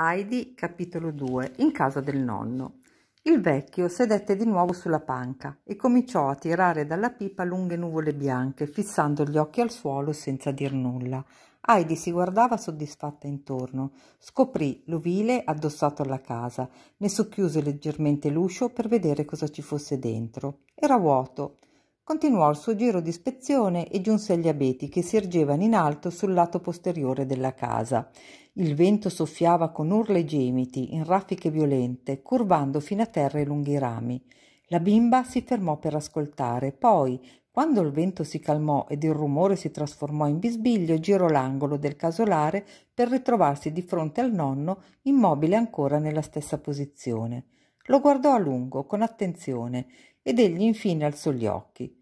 Heidi, capitolo 2, in casa del nonno. Il vecchio sedette di nuovo sulla panca e cominciò a tirare dalla pipa lunghe nuvole bianche, fissando gli occhi al suolo senza dir nulla. Heidi si guardava soddisfatta intorno. Scoprì l'ovile addossato alla casa, ne socchiuse leggermente l'uscio per vedere cosa ci fosse dentro. Era vuoto continuò il suo giro di ispezione e giunse agli abeti che si ergevano in alto sul lato posteriore della casa. Il vento soffiava con urla e gemiti, in raffiche violente, curvando fino a terra i lunghi rami. La bimba si fermò per ascoltare, poi, quando il vento si calmò ed il rumore si trasformò in bisbiglio, girò l'angolo del casolare per ritrovarsi di fronte al nonno, immobile ancora nella stessa posizione. Lo guardò a lungo, con attenzione, ed egli infine alzò gli occhi.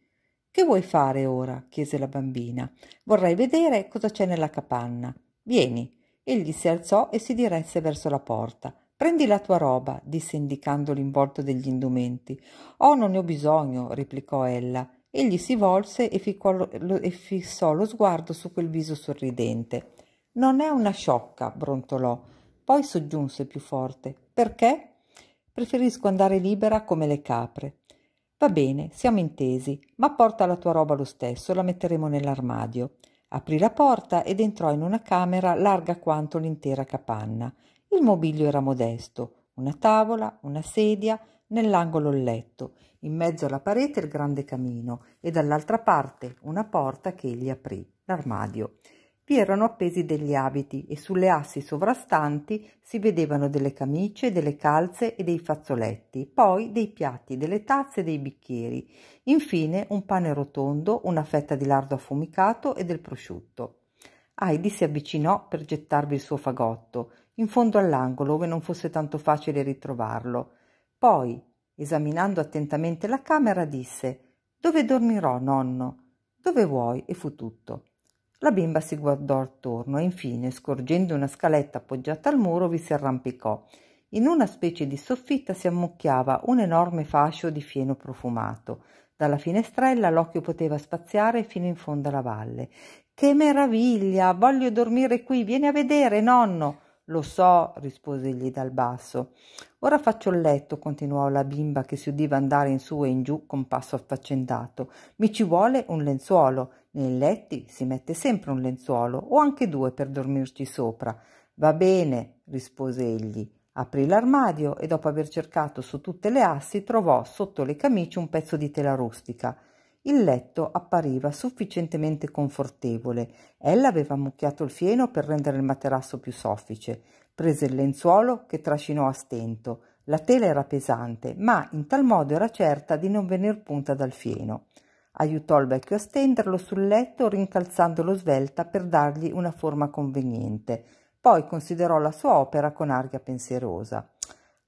Che vuoi fare ora? chiese la bambina. Vorrei vedere cosa c'è nella capanna. Vieni. Egli si alzò e si diresse verso la porta. Prendi la tua roba, disse indicando l'involto degli indumenti. Oh, non ne ho bisogno, replicò ella. Egli si volse e, lo, e fissò lo sguardo su quel viso sorridente. Non è una sciocca, brontolò. Poi soggiunse più forte. Perché? Preferisco andare libera come le capre. Va bene, siamo intesi, ma porta la tua roba lo stesso, la metteremo nell'armadio. Aprì la porta ed entrò in una camera larga quanto l'intera capanna. Il mobilio era modesto, una tavola, una sedia, nell'angolo il letto, in mezzo alla parete il grande camino e dall'altra parte una porta che egli aprì, l'armadio vi erano appesi degli abiti e sulle assi sovrastanti si vedevano delle camicie, delle calze e dei fazzoletti, poi dei piatti, delle tazze e dei bicchieri, infine un pane rotondo, una fetta di lardo affumicato e del prosciutto. Heidi si avvicinò per gettarvi il suo fagotto, in fondo all'angolo dove non fosse tanto facile ritrovarlo. Poi, esaminando attentamente la camera, disse Dove dormirò, nonno? Dove vuoi? E fu tutto. La bimba si guardò attorno e infine, scorgendo una scaletta appoggiata al muro, vi si arrampicò. In una specie di soffitta si ammucchiava un enorme fascio di fieno profumato. Dalla finestrella l'occhio poteva spaziare fino in fondo alla valle. Che meraviglia! Voglio dormire qui, vieni a vedere, nonno! Lo so, rispose egli dal basso. Ora faccio il letto, continuò la bimba che si udiva andare in su e in giù con passo affaccendato. Mi ci vuole un lenzuolo. Nei letti si mette sempre un lenzuolo o anche due per dormirci sopra. Va bene, rispose egli. Aprì l'armadio e dopo aver cercato su tutte le assi trovò sotto le camicie un pezzo di tela rustica. Il letto appariva sufficientemente confortevole. Ella aveva ammucchiato il fieno per rendere il materasso più soffice. Prese il lenzuolo che trascinò a stento. La tela era pesante, ma in tal modo era certa di non venir punta dal fieno. Aiutò il vecchio a stenderlo sul letto, rincalzandolo svelta per dargli una forma conveniente. Poi considerò la sua opera con aria pensierosa.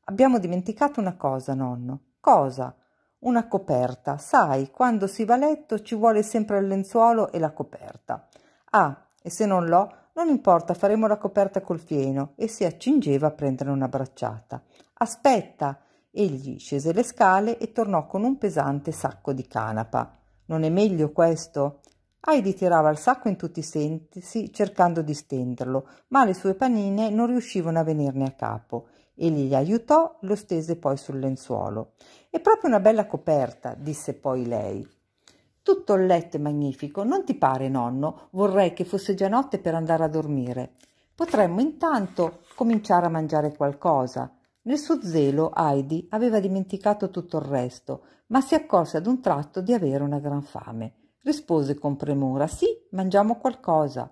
Abbiamo dimenticato una cosa, nonno. Cosa? una coperta. Sai, quando si va a letto ci vuole sempre il lenzuolo e la coperta. Ah, e se non l'ho, non importa, faremo la coperta col fieno. E si accingeva a prendere una bracciata. Aspetta! Egli scese le scale e tornò con un pesante sacco di canapa. Non è meglio questo? Heidi tirava il sacco in tutti i sensi cercando di stenderlo, ma le sue panine non riuscivano a venirne a capo e gli aiutò, lo stese poi sul lenzuolo. È proprio una bella coperta, disse poi lei. Tutto il letto è magnifico, non ti pare, nonno? Vorrei che fosse già notte per andare a dormire. Potremmo intanto cominciare a mangiare qualcosa. Nel suo zelo Heidi aveva dimenticato tutto il resto, ma si accorse ad un tratto di avere una gran fame. Rispose con premura Sì, mangiamo qualcosa.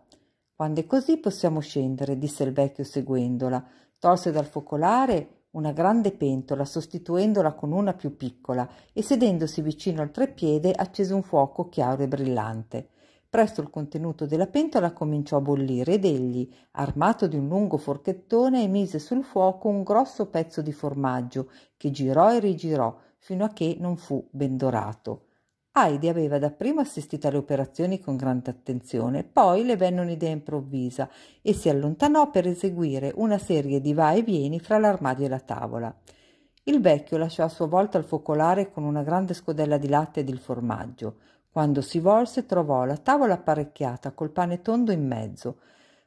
Quando è così possiamo scendere, disse il vecchio seguendola. Tolse dal focolare una grande pentola, sostituendola con una più piccola, e sedendosi vicino al treppiede accese un fuoco chiaro e brillante. Presto il contenuto della pentola cominciò a bollire ed egli, armato di un lungo forchettone, mise sul fuoco un grosso pezzo di formaggio che girò e rigirò fino a che non fu ben dorato. Heidi aveva dapprima assistito alle operazioni con grande attenzione, poi le venne un'idea improvvisa e si allontanò per eseguire una serie di va e vieni fra l'armadio e la tavola. Il vecchio lasciò a sua volta il focolare con una grande scodella di latte e del formaggio. Quando si volse trovò la tavola apparecchiata col pane tondo in mezzo.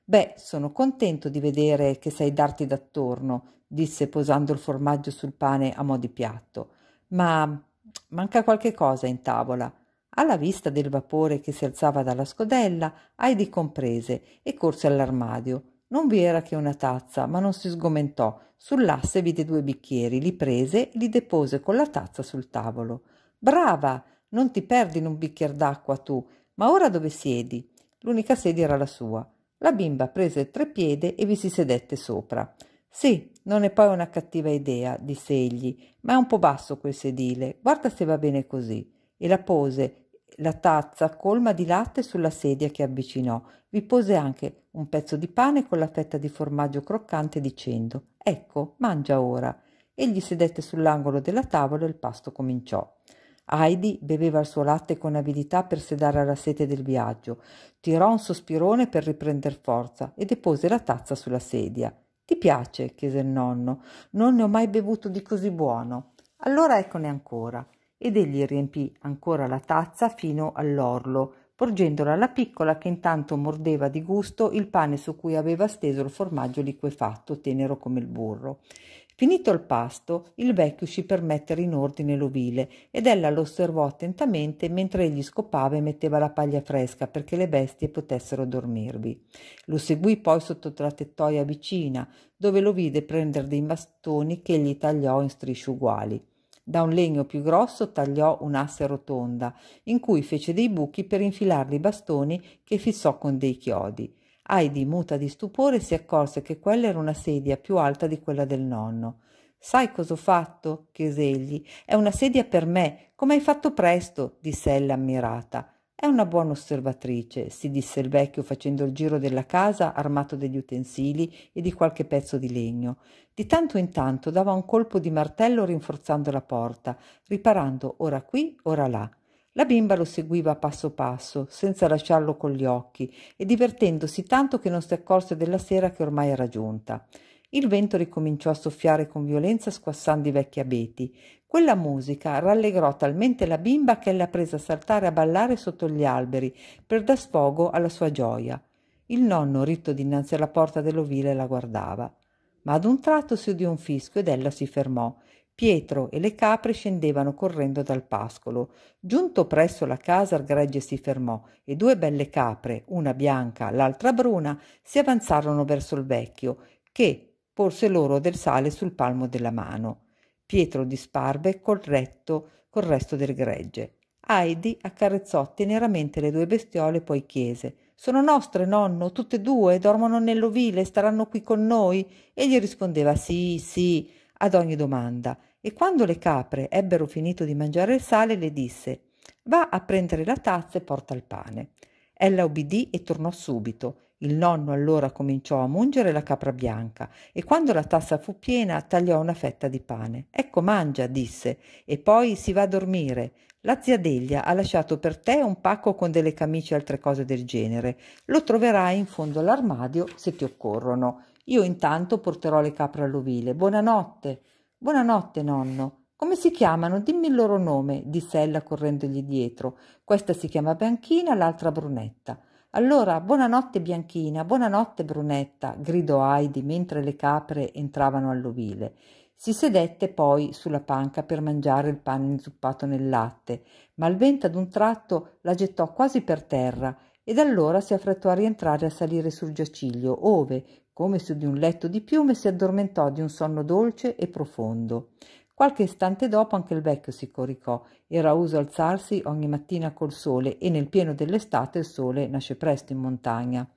Beh, sono contento di vedere che sai darti d'attorno, disse posando il formaggio sul pane a mo' di piatto. Ma Manca qualche cosa in tavola. Alla vista del vapore che si alzava dalla scodella, Heidi comprese e corse all'armadio. Non vi era che una tazza, ma non si sgomentò. Sull'asse vide due bicchieri, li prese, e li depose con la tazza sul tavolo. Brava! Non ti perdi in un bicchier d'acqua tu, ma ora dove siedi? L'unica sedia era la sua. La bimba prese il treppiede e vi si sedette sopra. Sì, non è poi una cattiva idea, disse egli, ma è un po' basso quel sedile. Guarda se va bene così. E la pose la tazza colma di latte sulla sedia che avvicinò. Vi pose anche un pezzo di pane con la fetta di formaggio croccante dicendo Ecco, mangia ora. Egli sedette sull'angolo della tavola e il pasto cominciò. Heidi beveva il suo latte con avidità per sedare la sete del viaggio, tirò un sospirone per riprender forza e depose la tazza sulla sedia. Ti piace? chiese il nonno. Non ne ho mai bevuto di così buono. Allora eccone ancora. Ed egli riempì ancora la tazza fino all'orlo, porgendola alla piccola che intanto mordeva di gusto il pane su cui aveva steso il formaggio liquefatto, tenero come il burro. Finito il pasto, il vecchio uscì per mettere in ordine l'ovile ed ella lo osservò attentamente mentre egli scopava e metteva la paglia fresca perché le bestie potessero dormirvi. Lo seguì poi sotto la tettoia vicina, dove lo vide prendere dei bastoni che egli tagliò in strisce uguali. Da un legno più grosso tagliò un'asse rotonda, in cui fece dei buchi per infilarli i bastoni che fissò con dei chiodi. Heidi, muta di stupore, si accorse che quella era una sedia più alta di quella del nonno. Sai cosa ho fatto? chiese egli. È una sedia per me. Come hai fatto presto? disse ella ammirata. È una buona osservatrice, si disse il vecchio facendo il giro della casa armato degli utensili e di qualche pezzo di legno. Di tanto in tanto dava un colpo di martello rinforzando la porta, riparando ora qui, ora là. La bimba lo seguiva passo passo, senza lasciarlo con gli occhi, e divertendosi tanto che non si accorse della sera che ormai era giunta. Il vento ricominciò a soffiare con violenza squassando i vecchi abeti. Quella musica rallegrò talmente la bimba che la prese a saltare a ballare sotto gli alberi per dar sfogo alla sua gioia. Il nonno, ritto dinanzi alla porta dell'ovile, la guardava. Ma ad un tratto si udì un fischio ed ella si fermò. Pietro e le capre scendevano correndo dal pascolo. Giunto presso la casa, il gregge si fermò e due belle capre, una bianca, l'altra bruna, si avanzarono verso il vecchio, che, porse loro del sale sul palmo della mano. Pietro disparve col retto col resto del gregge. Heidi accarezzò teneramente le due bestiole e poi chiese Sono nostre, nonno, tutte e due, dormono nell'ovile, staranno qui con noi? Egli rispondeva sì, sì, ad ogni domanda. E quando le capre ebbero finito di mangiare il sale, le disse Va a prendere la tazza e porta il pane. Ella obbedì e tornò subito il nonno allora cominciò a mungere la capra bianca e quando la tassa fu piena tagliò una fetta di pane. Ecco, mangia, disse, e poi si va a dormire. La zia Delia ha lasciato per te un pacco con delle camicie e altre cose del genere. Lo troverai in fondo all'armadio se ti occorrono. Io intanto porterò le capre all'ovile. Buonanotte. Buonanotte, nonno. Come si chiamano? Dimmi il loro nome, disse ella correndogli dietro. Questa si chiama Bianchina, l'altra Brunetta. Allora, buonanotte Bianchina, buonanotte Brunetta, gridò Heidi mentre le capre entravano all'ovile. Si sedette poi sulla panca per mangiare il pane inzuppato nel latte, ma il vento ad un tratto la gettò quasi per terra ed allora si affrettò a rientrare a salire sul giaciglio, ove, come su di un letto di piume, si addormentò di un sonno dolce e profondo. Qualche istante dopo anche il vecchio si coricò. Era uso alzarsi ogni mattina col sole e nel pieno dell'estate il sole nasce presto in montagna.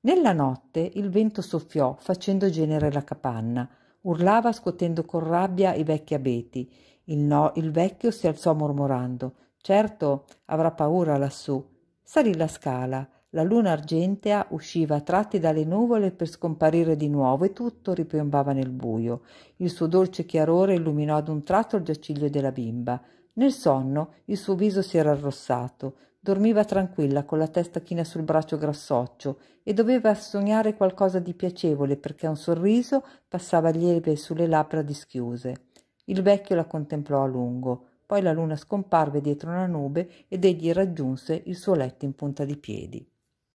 Nella notte il vento soffiò facendo genere la capanna. Urlava scuotendo con rabbia i vecchi abeti. Il, no, il vecchio si alzò mormorando. Certo avrà paura lassù. Salì la scala la luna argentea usciva a tratti dalle nuvole per scomparire di nuovo e tutto ripiombava nel buio. Il suo dolce chiarore illuminò ad un tratto il giaciglio della bimba. Nel sonno il suo viso si era arrossato, dormiva tranquilla con la testa china sul braccio grassoccio e doveva sognare qualcosa di piacevole perché un sorriso passava lieve sulle labbra dischiuse. Il vecchio la contemplò a lungo, poi la luna scomparve dietro una nube ed egli raggiunse il suo letto in punta di piedi.